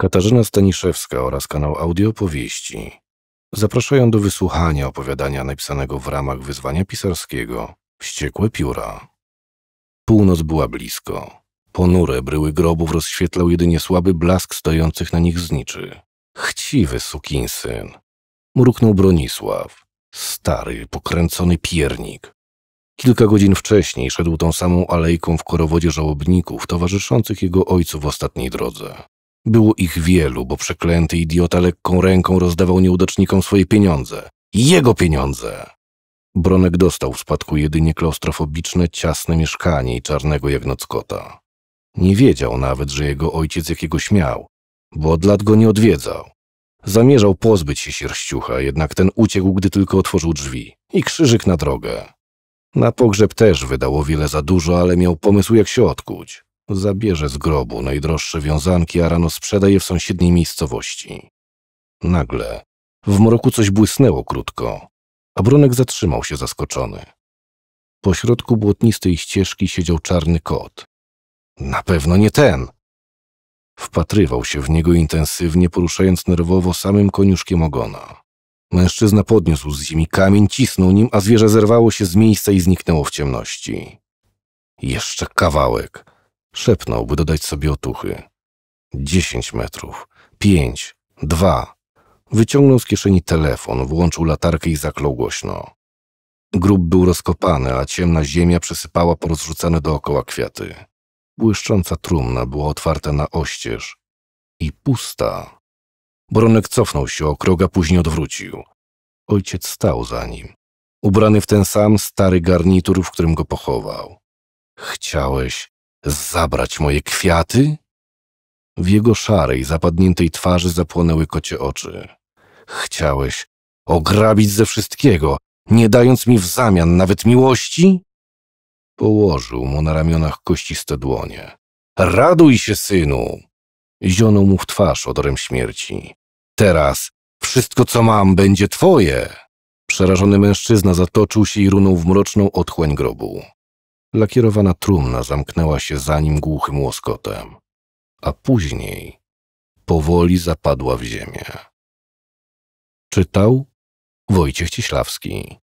Katarzyna Staniszewska oraz kanał Audio Powieści zapraszają do wysłuchania opowiadania napisanego w ramach wyzwania pisarskiego Wściekłe pióra. Północ była blisko. Ponure bryły grobów rozświetlał jedynie słaby blask stojących na nich zniczy. Chciwy sukinsyn. Mruknął Bronisław. Stary, pokręcony piernik. Kilka godzin wcześniej szedł tą samą alejką w korowodzie żałobników towarzyszących jego ojcu w ostatniej drodze. Było ich wielu, bo przeklęty idiota lekką ręką rozdawał nieudacznikom swoje pieniądze. Jego pieniądze! Bronek dostał w spadku jedynie klaustrofobiczne, ciasne mieszkanie i czarnego jak noc kota. Nie wiedział nawet, że jego ojciec jakiegoś miał, bo od lat go nie odwiedzał. Zamierzał pozbyć się sierściucha, jednak ten uciekł, gdy tylko otworzył drzwi. I krzyżyk na drogę. Na pogrzeb też wydało wiele za dużo, ale miał pomysł, jak się odkuć. Zabierze z grobu najdroższe wiązanki, a rano sprzeda je w sąsiedniej miejscowości. Nagle w mroku coś błysnęło krótko, a Brunek zatrzymał się zaskoczony. Po środku błotnistej ścieżki siedział czarny kot. Na pewno nie ten! Wpatrywał się w niego intensywnie, poruszając nerwowo samym koniuszkiem ogona. Mężczyzna podniósł z ziemi kamień, cisnął nim, a zwierzę zerwało się z miejsca i zniknęło w ciemności. Jeszcze kawałek. Szepnął, by dodać sobie otuchy. Dziesięć metrów. Pięć. Dwa. Wyciągnął z kieszeni telefon, włączył latarkę i zaklął głośno. Grób był rozkopany, a ciemna ziemia przesypała porozrzucane dookoła kwiaty. Błyszcząca trumna była otwarta na oścież i pusta. Bronek cofnął się o krok, a później odwrócił. Ojciec stał za nim, ubrany w ten sam stary garnitur, w którym go pochował. Chciałeś, Zabrać moje kwiaty? W jego szarej, zapadniętej twarzy zapłonęły kocie oczy. Chciałeś ograbić ze wszystkiego, nie dając mi w zamian nawet miłości? Położył mu na ramionach kościste dłonie. Raduj się, synu! Zionął mu w twarz odorem śmierci. Teraz wszystko, co mam, będzie twoje! Przerażony mężczyzna zatoczył się i runął w mroczną otchłań grobu lakierowana trumna zamknęła się za nim głuchym łoskotem, a później powoli zapadła w ziemię. Czytał Wojciech Cieślawski.